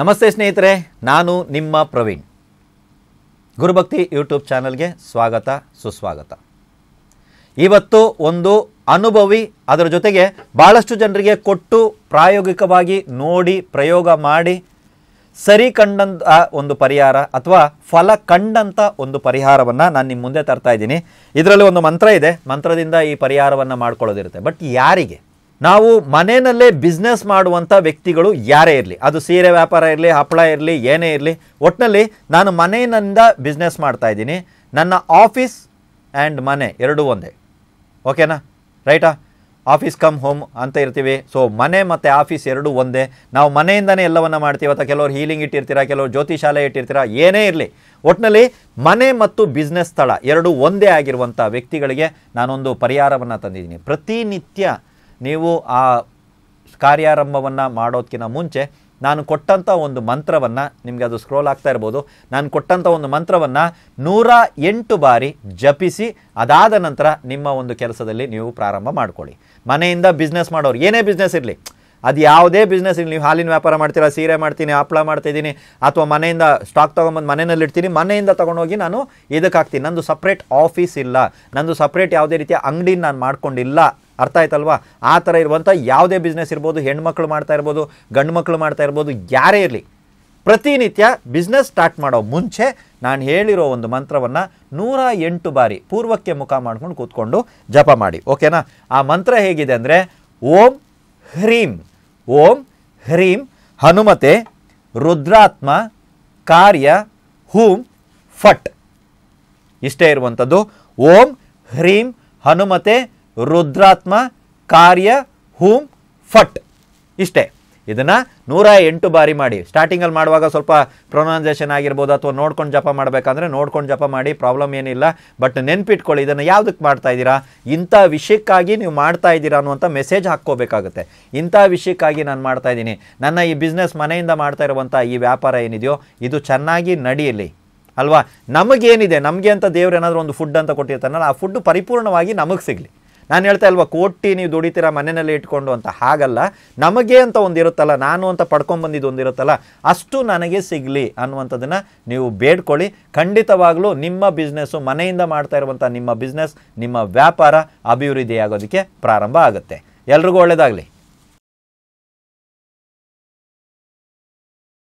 ನಮಸ್ತೆ ಸ್ನೇಹಿತರೆ ನಾನು ನಿಮ್ಮ ಪ್ರವೀಣ್ ಗುರುಭಕ್ತಿ ಯೂಟ್ಯೂಬ್ ಚಾನಲ್ಗೆ ಸ್ವಾಗತ ಸುಸ್ವಾಗತ ಇವತ್ತು ಒಂದು ಅನುಭವಿ ಅದರ ಜೊತೆಗೆ ಭಾಳಷ್ಟು ಜನರಿಗೆ ಕೊಟ್ಟು ಪ್ರಾಯೋಗಿಕವಾಗಿ ನೋಡಿ ಪ್ರಯೋಗ ಮಾಡಿ ಸರಿ ಕಂಡಂಥ ಒಂದು ಪರಿಹಾರ ಅಥವಾ ಫಲ ಕಂಡಂಥ ಒಂದು ಪರಿಹಾರವನ್ನು ನಾನು ನಿಮ್ಮ ಮುಂದೆ ತರ್ತಾ ಇದ್ದೀನಿ ಇದರಲ್ಲಿ ಒಂದು ಮಂತ್ರ ಇದೆ ಮಂತ್ರದಿಂದ ಈ ಪರಿಹಾರವನ್ನು ಮಾಡ್ಕೊಳ್ಳೋದಿರುತ್ತೆ ಬಟ್ ಯಾರಿಗೆ ನಾವು ಮನೆಯಲ್ಲೇ ಬಿಸ್ನೆಸ್ ಮಾಡುವಂಥ ವ್ಯಕ್ತಿಗಳು ಯಾರೇ ಇರಲಿ ಅದು ಸೀರೆ ವ್ಯಾಪಾರ ಇರಲಿ ಹಪ್ಪಳ ಇರಲಿ ಏನೇ ಇರಲಿ ಒಟ್ಟಿನಲ್ಲಿ ನಾನು ಮನೆಯಿಂದ ಬಿಸ್ನೆಸ್ ಮಾಡ್ತಾಯಿದ್ದೀನಿ ನನ್ನ ಆಫೀಸ್ ಆ್ಯಂಡ್ ಮನೆ ಎರಡೂ ಒಂದೇ ಓಕೆನಾ ರೈಟಾ ಆಫೀಸ್ ಕಮ್ ಹೋಮ್ ಅಂತ ಇರ್ತೀವಿ ಸೊ ಮನೆ ಮತ್ತು ಆಫೀಸ್ ಎರಡೂ ಒಂದೇ ನಾವು ಮನೆಯಿಂದನೇ ಎಲ್ಲವನ್ನು ಮಾಡ್ತೀವಿ ಅಥವಾ ಕೆಲವರು ಹೀಲಿಂಗ್ ಇಟ್ಟಿರ್ತೀರಾ ಕೆಲವರು ಶಾಲೆ ಇಟ್ಟಿರ್ತೀರಾ ಏನೇ ಇರಲಿ ಒಟ್ಟಿನಲ್ಲಿ ಮನೆ ಮತ್ತು ಬಿಸ್ನೆಸ್ ಸ್ಥಳ ಎರಡೂ ಒಂದೇ ಆಗಿರುವಂಥ ವ್ಯಕ್ತಿಗಳಿಗೆ ನಾನೊಂದು ಪರಿಹಾರವನ್ನು ತಂದಿದ್ದೀನಿ ಪ್ರತಿನಿತ್ಯ ನೀವು ಆ ಕಾರ್ಯಾರಂಭವನ್ನು ಮಾಡೋದಕ್ಕಿಂತ ಮುಂಚೆ ನಾನು ಕೊಟ್ಟಂಥ ಒಂದು ಮಂತ್ರವನ್ನು ನಿಮಗೆ ಅದು ಸ್ಕ್ರೋಲ್ ಆಗ್ತಾ ಇರ್ಬೋದು ನಾನು ಕೊಟ್ಟಂಥ ಒಂದು ಮಂತ್ರವನ್ನು ನೂರ ಎಂಟು ಬಾರಿ ಜಪಿಸಿ ಅದಾದ ನಂತರ ನಿಮ್ಮ ಒಂದು ಕೆಲಸದಲ್ಲಿ ನೀವು ಪ್ರಾರಂಭ ಮಾಡ್ಕೊಳ್ಳಿ ಮನೆಯಿಂದ ಬಿಸ್ನೆಸ್ ಮಾಡೋರು ಏನೇ ಬಿಸ್ನೆಸ್ ಇರಲಿ ಅದು ಯಾವುದೇ ಬಿಸ್ನೆಸ್ ಇರಲಿ ನೀವು ಹಾಲಿನ ವ್ಯಾಪಾರ ಮಾಡ್ತೀರಾ ಸೀರೆ ಮಾಡ್ತೀನಿ ಹಪ್ಪಳ ಮಾಡ್ತಿದ್ದೀನಿ ಅಥವಾ ಮನೆಯಿಂದ ಸ್ಟಾಕ್ ತೊಗೊಂಬಂದು ಮನೆಯಲ್ಲಿ ಇಡ್ತೀನಿ ಮನೆಯಿಂದ ತೊಗೊಂಡೋಗಿ ನಾನು ಇದಕ್ಕೆ ಹಾಕ್ತೀನಿ ನಂದು ಸಪ್ರೇಟ್ ಆಫೀಸ್ ಇಲ್ಲ ನಂದು ಸಪ್ರೇಟ್ ಯಾವುದೇ ರೀತಿಯ ಅಂಗಡಿನ ನಾನು ಮಾಡ್ಕೊಂಡಿಲ್ಲ ಅರ್ಥ ಆಯ್ತಲ್ವಾ ಆ ಥರ ಇರುವಂಥ ಯಾವುದೇ ಬಿಸ್ನೆಸ್ ಇರ್ಬೋದು ಹೆಣ್ಮಕ್ಳು ಮಾಡ್ತಾ ಇರ್ಬೋದು ಗಂಡು ಮಕ್ಕಳು ಮಾಡ್ತಾ ಇರ್ಬೋದು ಯಾರೇ ಇರಲಿ ಪ್ರತಿನಿತ್ಯ ಬಿಸ್ನೆಸ್ ಸ್ಟಾರ್ಟ್ ಮಾಡೋ ಮುಂಚೆ ನಾನು ಹೇಳಿರೋ ಒಂದು ಮಂತ್ರವನ್ನು ನೂರ ಎಂಟು ಬಾರಿ ಪೂರ್ವಕ್ಕೆ ಮುಖ ಮಾಡ್ಕೊಂಡು ಕೂತ್ಕೊಂಡು ಜಪ ಮಾಡಿ ಓಕೆನಾ ಆ ಮಂತ್ರ ಹೇಗಿದೆ ಅಂದರೆ ಓಂ ಹ್ರೀಂ ಓಂ ಹ್ರೀಂ ಹನುಮತೆ ರುದ್ರಾತ್ಮ ಕಾರ್ಯ ಹೂಂ ಫಟ್ ಇಷ್ಟೇ ಇರುವಂಥದ್ದು ಓಂ ಹ್ರೀಂ ಹನುಮತೆ ರುದ್ರಾತ್ಮ ಕಾರ್ಯ ಹೂಂ ಫಟ್ ಇಷ್ಟೇ ಇದನ್ನು ನೂರ ಎಂಟು ಬಾರಿ ಮಾಡಿ ಸ್ಟಾರ್ಟಿಂಗಲ್ಲಿ ಮಾಡುವಾಗ ಸ್ವಲ್ಪ ಪ್ರೊನೌನ್ಸೇಷನ್ ಆಗಿರ್ಬೋದು ಅಥವಾ ನೋಡ್ಕೊಂಡು ಜಪ ಮಾಡಬೇಕಂದ್ರೆ ನೋಡ್ಕೊಂಡು ಜಪ ಮಾಡಿ ಪ್ರಾಬ್ಲಮ್ ಏನಿಲ್ಲ ಬಟ್ ನೆನ್ಪಿಟ್ಕೊಳ್ಳಿ ಇದನ್ನು ಯಾವುದಕ್ಕೆ ಮಾಡ್ತಾ ಇದ್ದೀರಾ ಇಂಥ ವಿಷಯಕ್ಕಾಗಿ ನೀವು ಮಾಡ್ತಾ ಇದ್ದೀರಾ ಅನ್ನುವಂಥ ಮೆಸೇಜ್ ಹಾಕ್ಕೋಬೇಕಾಗುತ್ತೆ ಇಂಥ ವಿಷಯಕ್ಕಾಗಿ ನಾನು ಮಾಡ್ತಾ ಇದ್ದೀನಿ ನನ್ನ ಈ ಬಿಸ್ನೆಸ್ ಮನೆಯಿಂದ ಮಾಡ್ತಾ ಇರುವಂಥ ಈ ವ್ಯಾಪಾರ ಏನಿದೆಯೋ ಇದು ಚೆನ್ನಾಗಿ ನಡೆಯಲಿ ಅಲ್ವಾ ನಮಗೇನಿದೆ ನಮಗೆ ಅಂತ ದೇವ್ರು ಏನಾದರೂ ಒಂದು ಫುಡ್ ಅಂತ ಕೊಟ್ಟಿರ್ತಾನಲ್ಲ ಆ ಫುಡ್ ಪರಿಪೂರ್ಣವಾಗಿ ನಮಗೆ ಸಿಗಲಿ ನಾನು ಹೇಳ್ತಾ ಇಲ್ವಾ ಕೋಟಿ ನೀವು ದುಡಿತೀರ ಮನೆಯಲ್ಲೇ ಇಟ್ಕೊಂಡು ಅಂತ ಹಾಗಲ್ಲ ನಮಗೆ ಅಂತ ಒಂದಿರುತ್ತಲ್ಲ ನಾನು ಅಂತ ಪಡ್ಕೊಂಡ್ಬಂದಿದ್ದು ಒಂದಿರುತ್ತಲ್ಲ ಅಷ್ಟು ನನಗೆ ಸಿಗಲಿ ಅನ್ನುವಂಥದ್ದನ್ನು ನೀವು ಬೇಡ್ಕೊಳ್ಳಿ ಖಂಡಿತವಾಗಲೂ ನಿಮ್ಮ ಬಿಸ್ನೆಸ್ಸು ಮನೆಯಿಂದ ಮಾಡ್ತಾ ಇರುವಂಥ ನಿಮ್ಮ ಬಿಸ್ನೆಸ್ ನಿಮ್ಮ ವ್ಯಾಪಾರ ಅಭಿವೃದ್ಧಿಯಾಗೋದಕ್ಕೆ ಪ್ರಾರಂಭ ಆಗುತ್ತೆ ಎಲ್ರಿಗೂ ಒಳ್ಳೆಯದಾಗಲಿ